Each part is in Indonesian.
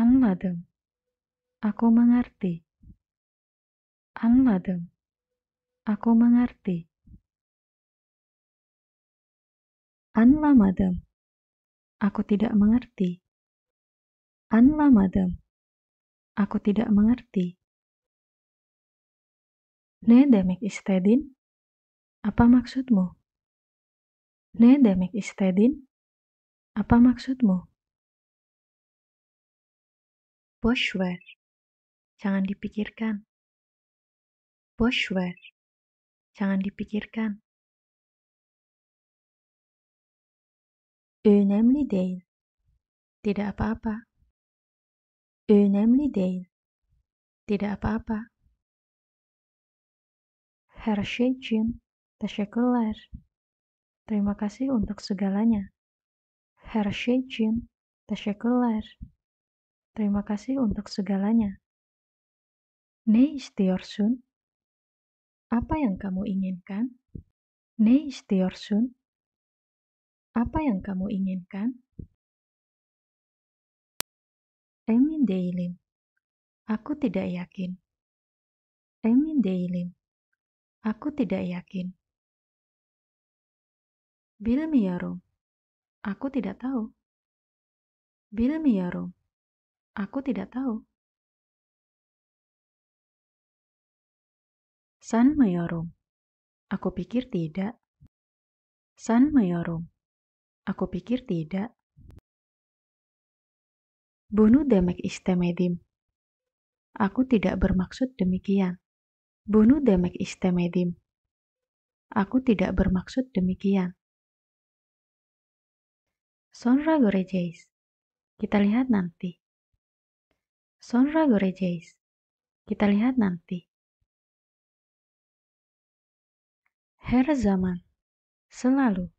Anladım. Aku mengerti. Anladım. Aku mengerti. Anlamadım. Aku tidak mengerti. Anlamadım. Aku tidak mengerti. Ne demek istedin? Apa maksudmu? Ne demek istedin? Apa maksudmu? Boşver. Jangan dipikirkan. Boşver. Jangan dipikirkan. Önemli değil. Tidak apa-apa. Önemli değil. Tidak apa-apa. Her şey için teşekkürler. Terima kasih untuk segalanya. Her şey için teşekkürler. Terima kasih untuk segalanya. Neistiorsund, apa yang kamu inginkan? Neistiorsund, apa yang kamu inginkan? Emin Deilim, aku tidak yakin. Emin Deilim, aku tidak yakin. Bilmiyarum, aku tidak tahu. Bilmiyarum, Aku tidak tahu. San Mayorum. Aku pikir tidak. San Mayorum. Aku pikir tidak. Bunuh demek istemedim. Aku tidak bermaksud demikian. Bunuh demek istemedim. Aku tidak bermaksud demikian. Sonra Gorejais. Kita lihat nanti. Sonra Gorejais. Kita lihat nanti. Her zaman, selalu.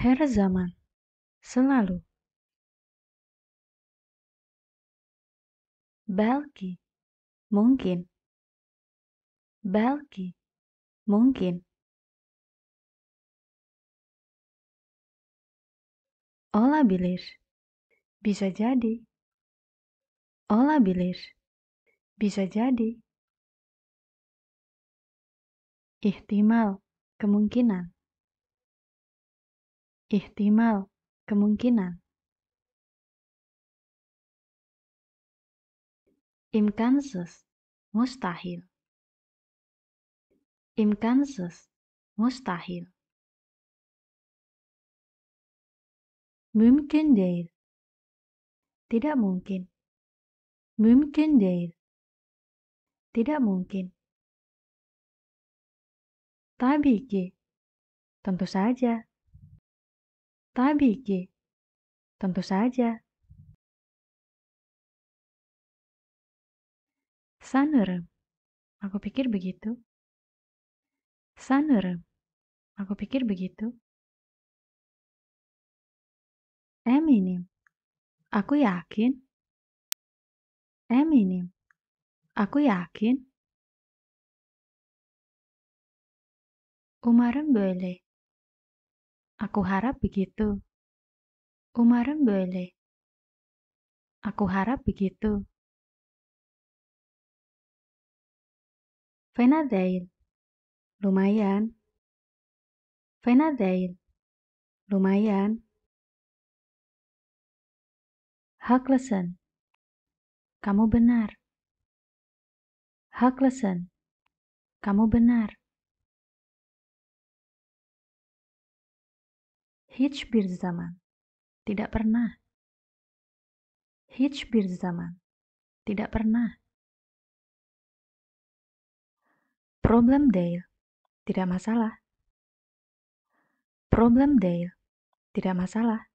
Her zaman, selalu. Belki, mungkin. Belki, mungkin. Olabilir. Bisa jadi. Olabilir. Bisa jadi. Ihtimal, kemungkinan. Ihtimal, kemungkinan. imkansus mustahil. imkansus mustahil. mungkin değil. Tidak mungkin. Mümkün değil. Tidak mungkin. Tabii ki. Tentu saja. Tabii ki. Tentu saja. Sanırım. Aku pikir begitu. Sanırım. Aku pikir begitu. Eminim. Aku yakin. Eminem? Aku yakin. Umarım böyle. Aku harap begitu. Umarım böyle. Aku harap begitu. Fena değil. Lumayan. Fena değil. Lumayan. Haklısın kamu benar. Haklesen, kamu benar. Hitch bir zaman, tidak pernah. Hitch bir zaman, tidak pernah. Problem Dale, tidak masalah. Problem Dale, tidak masalah.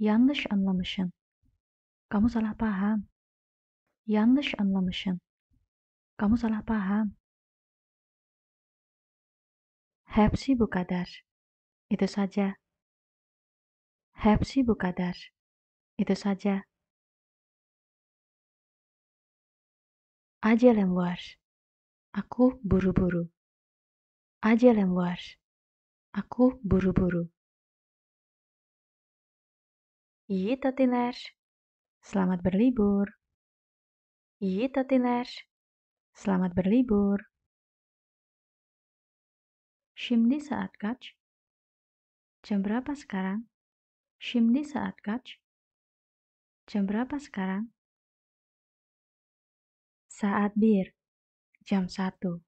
Yanlış anlamışsın. Kamu salah paham. Yanlış anlamışsın. Kamu salah paham. Hepsi bu kadar. Itu saja. Hepsi bu kadar. Itu saja. Aja var. Aku buru-buru. Aja var. Aku buru-buru. Yitatiners. Gitu, Selamat berlibur. Yitatiners. Gitu, Selamat berlibur. Shimdi saat kac? Jam berapa sekarang? Shimdi saat kac? Jam berapa sekarang? Saat bir. Jam satu.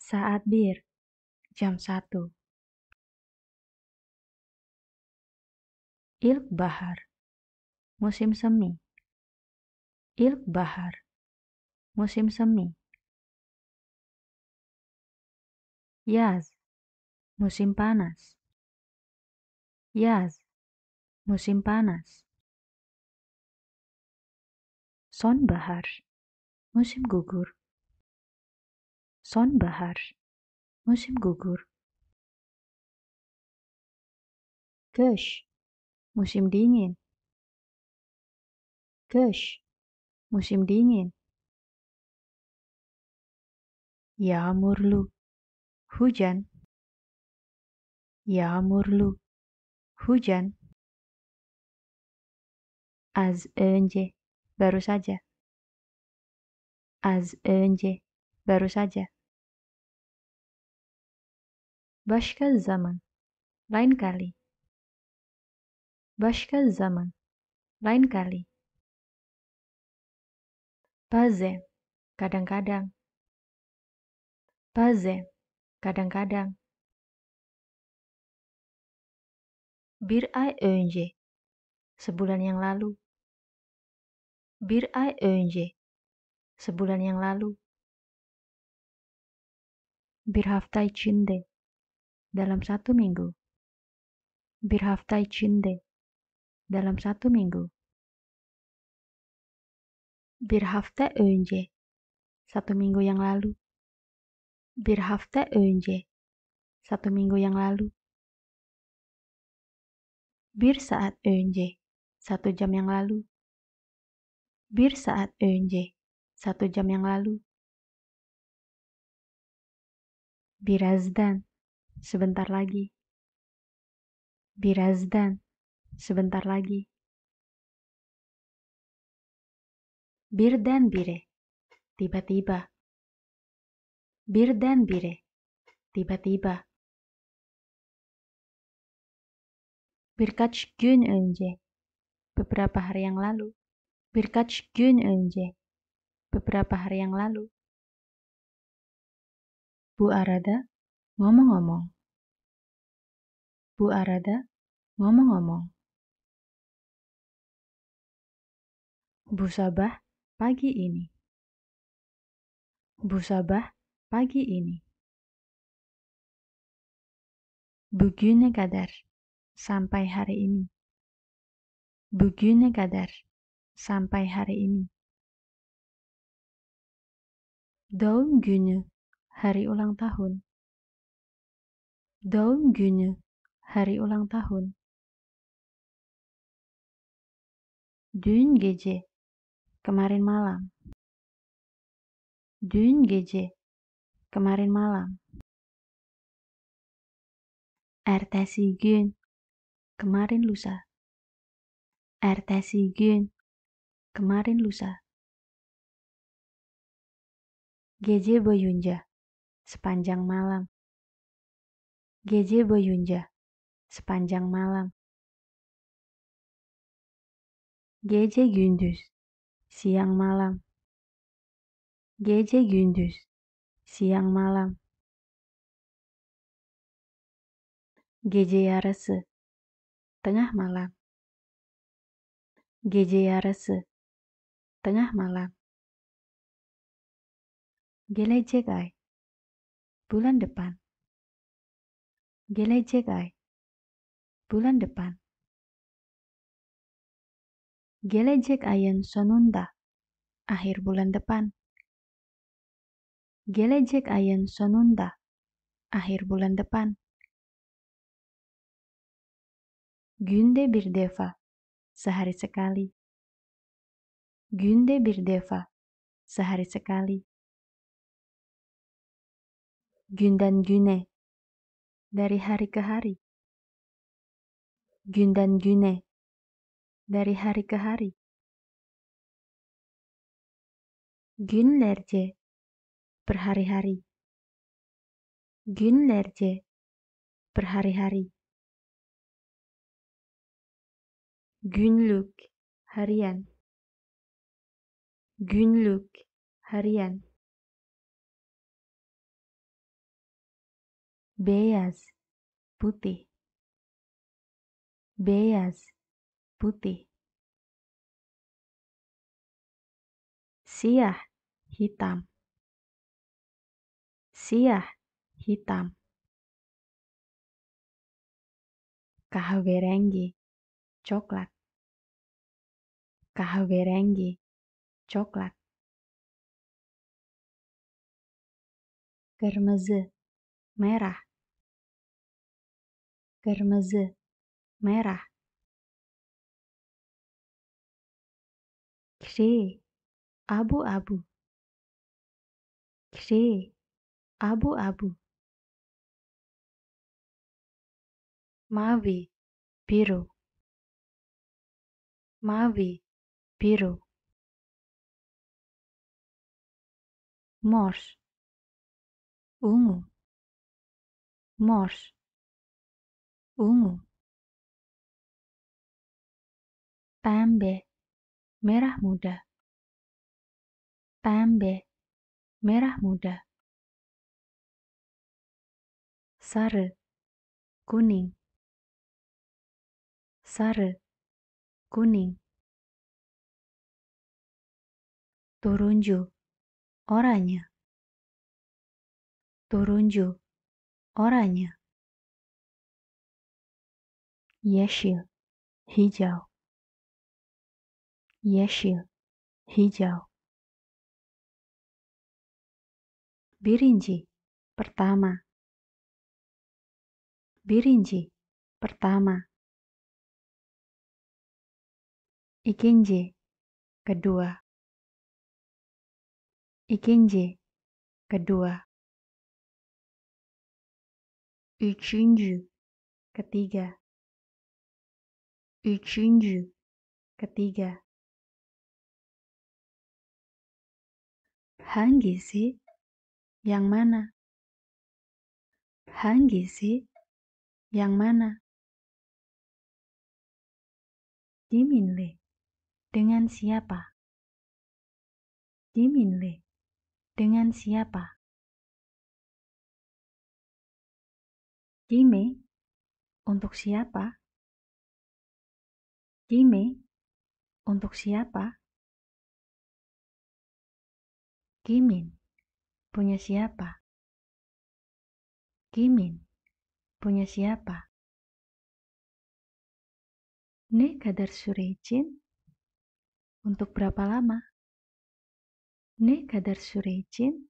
Saat bir. Jam satu. ilk bahar musim semi ilk bahar musim semi yaz musim panas yaz musim panas son bahar musim gugur son bahar musim gugur Kush musim dingin. Gush, musim dingin. Ya murlu, hujan. Ya murlu, hujan. Az önce, baru saja. Az önce, baru saja. Başka zaman, lain kali. Bashka zaman. Lain kali. Baze. Kadang-kadang. Baze. Kadang-kadang. Bir ay önce. Sebulan yang lalu. Bir ay önce. Sebulan yang lalu. Bir hafta içinde. Dalam satu minggu. Bir hafta içinde dalam satu minggu. Bir hafta önce, satu minggu yang lalu. Bir hafta önce, satu minggu yang lalu. Bir saat önce, satu jam yang lalu. Bir saat önce, satu jam yang lalu. Birazdan, sebentar lagi. Birazdan, sebentar lagi. Bir dan bire, tiba-tiba. Bir dan bire, tiba-tiba. Birkaç gün önce, beberapa hari yang lalu. Birkaç gün önce, beberapa hari yang lalu. Bu Arada, ngomong-ngomong. Bu Arada, ngomong-ngomong. Busabah pagi ini. Busabah pagi ini. Bugüne kadar sampai hari ini. Bugüne kadar sampai hari ini. Doğum günü hari ulang tahun. Doğum günü hari ulang tahun. Dün gece kemarin malam. Dün gece, kemarin malam. Ertesi gün, kemarin lusa. Ertesi gün, kemarin lusa. Gece boyunca, sepanjang malam. Gece boyunca, sepanjang malam. Gece gündüz, siang malam. Gece gündüz, siang malam. Gece yarısı, tengah malam. Gece yarısı, tengah malam. Gelecek ay, bulan depan. Gelecek ay, bulan depan. Gelejek ayen sonunda. Akhir bulan depan. Gelejek ayen sonunda. Akhir bulan depan. Günde bir defa. Sehari sekali. Günde bir defa. Sehari sekali. Gündan güne. Dari hari ke hari. Gündan güne dari hari ke hari. Günlerce berhari-hari. Günlerce berhari-hari. Günlük harian. Günlük harian. Beyaz putih. Beyaz putih. Siah, hitam. Siah, hitam. Kahverengi, coklat. Kahverengi, coklat. kermeze merah. kermeze merah. খ্রে আবু আবু খ্রে আবু আবু மாவி பீரோ மாவி பீரோ மோஷ் ஊங்கு மோஷ் ஊங்கு Bombay merah muda. Pembe, merah muda. Sare, kuning. Sare, kuning. Turunju, oranye. Turunju, oranye. Yeşil, hijau. Yeşil, hijau. Birinci, pertama. Birinci, pertama. Ikinji, kedua. Ikinji, kedua. Üçüncü, ketiga. Üçüncü, ketiga. Hanggi sih? Yang mana? Hanggi sih? Yang mana? Diminle. Dengan siapa? Diminle. Dengan siapa? Kime? Untuk siapa? Kime? Untuk siapa? Kimin, punya siapa? Kimin, punya siapa? Ne kadar surejin? Untuk berapa lama? Ne kadar surejin?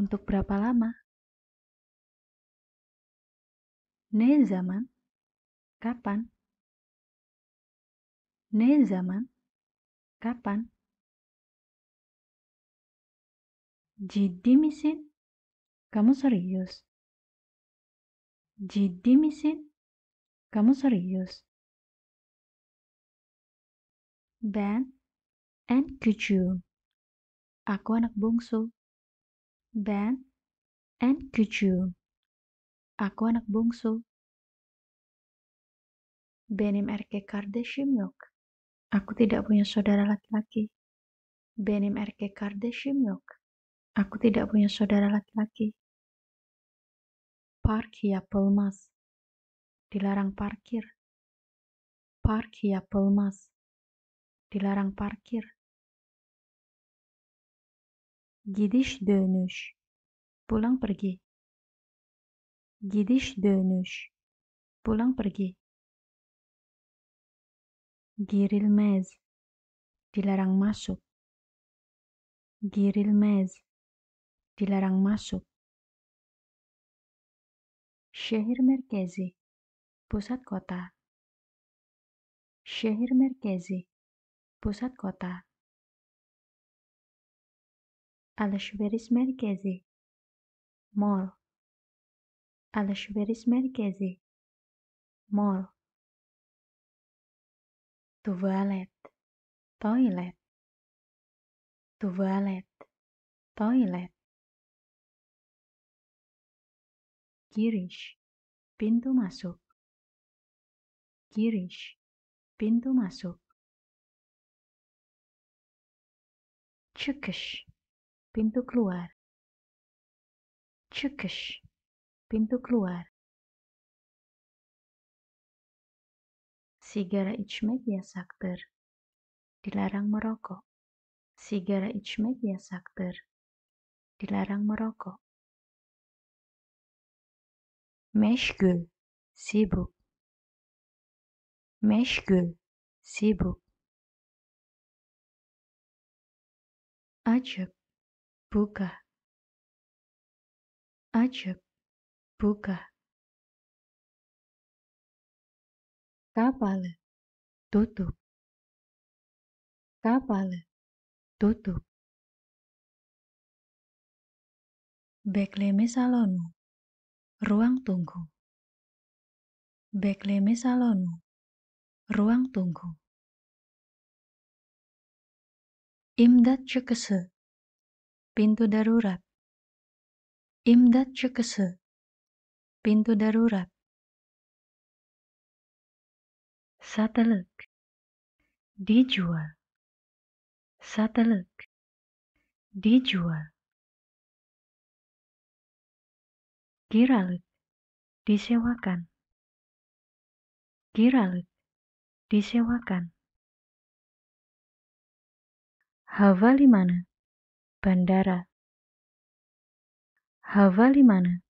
Untuk berapa lama? Ne zaman? Kapan? Ne zaman? Kapan? Ciddi misin? Kamu serius? Ciddi misin? Kamu serius? Ben and küçüğüm. Aku anak bungsu. Ben and küçüğüm. Aku anak bungsu. Benim erkek kardeşim yok. Aku tidak punya saudara laki-laki. Benim erkek kardeşim yok. Aku tidak punya saudara laki-laki. Park ya pelmas. Dilarang parkir. Park ya pelmas. Dilarang parkir. Gidiş dönüş. Pulang pergi. Gidiş dönüş. Pulang pergi. Girilmez. Dilarang masuk. Girilmez dilarang masuk. Syahir merkezi, pusat kota. Syahir merkezi, pusat kota. Alashveris merkezi, mall. Alashveris merkezi, mall. Tuvalet, toilet. Tuvalet, toilet. Girish, pintu masuk. Girish, pintu masuk. Chukish, pintu keluar. Chukish, pintu keluar. Sigara içmek yasaktır. Dilarang merokok. Sigara içmek yasaktır. Dilarang merokok. Meşgul, sibuk. Meşgul, sibuk. Açık, buka. Açık, buka. Kapalı, tutup. Kapalı, tutup. Bekleme salonu. Ruang tunggu. Bekleme Salonu. Ruang tunggu. Imdat Cekese. Pintu darurat. Imdat Cekese. Pintu darurat. Satelek, Dijual. Satelek, Dijual. Giralık disewakan Giralık disewakan Havalimanı bandara Havalimanı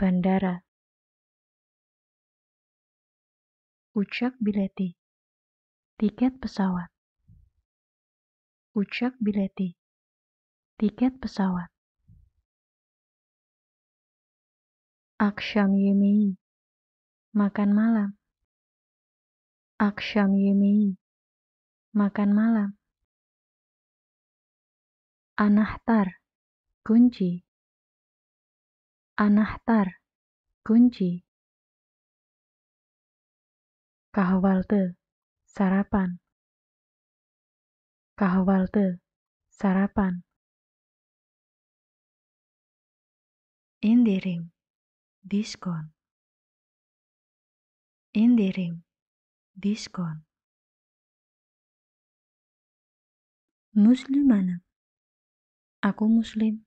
bandara Ucak bileti tiket pesawat Ucak bileti tiket pesawat Aksham Yemei, makan malam. Aksham Yemei, makan malam. Anahtar kunci. Anahtar kunci. Kahwalte sarapan. Kahwalte sarapan. Indirim diskon indirim diskon muslimana aku muslim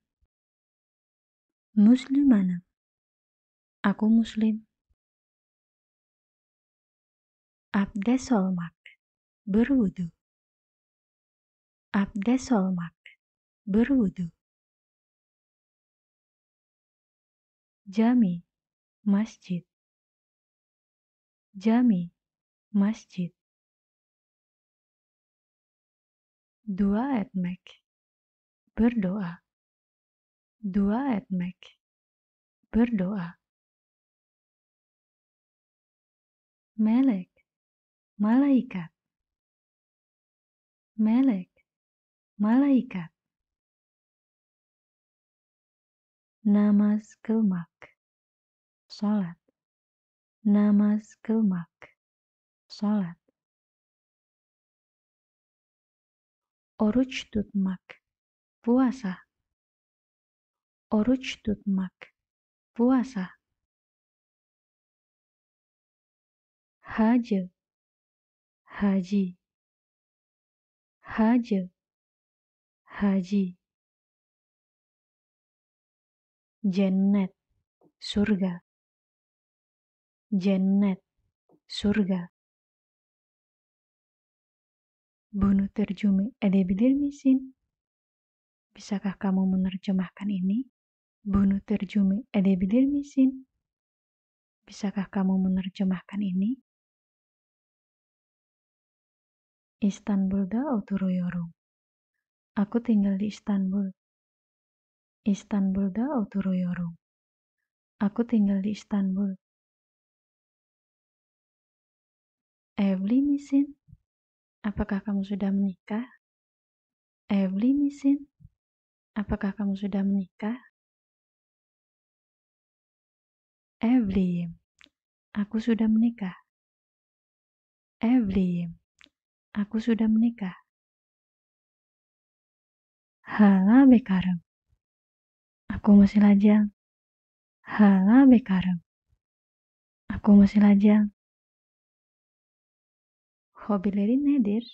muslimana aku muslim Abdesolmak, berwudu Abdesolmak, berwudu Jami, masjid. Jami, masjid. Dua etmek, berdoa. Dua etmek, berdoa. Melek, malaikat. Melek, malaikat. Namas kelmak, Salat. Namas kelmak, Salat. Oruç tutmak. Puasa. Oruç tutmak. Puasa. Haji, Haji. Haji, Haji. Jannat, surga. Jannat, surga. terjumi tercumi edebilir misin? Bisakah kamu menerjemahkan ini? terjumi tercumi edebilir misin? Bisakah kamu menerjemahkan ini? Istanbul da oturuyorum. Aku tinggal di Istanbul. Istanbul da oturuyorum. Aku tinggal di Istanbul. Evli misin? Apakah kamu sudah menikah? Evli misin? Apakah kamu sudah menikah? Evli, Aku sudah menikah. Evli, Aku sudah menikah. Hala bekarang. Aku masih lajang. Hala bekarang. Aku masih lajang. Hobilerin nedir?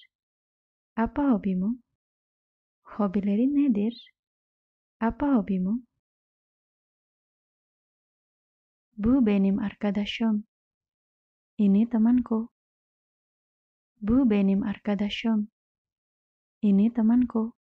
Apa hobimu? Hobi Hobilerin nedir? Apa hobimu? Bu benim arkadaşım. Ini temanku. Bu benim arkadaşım. Ini temanku.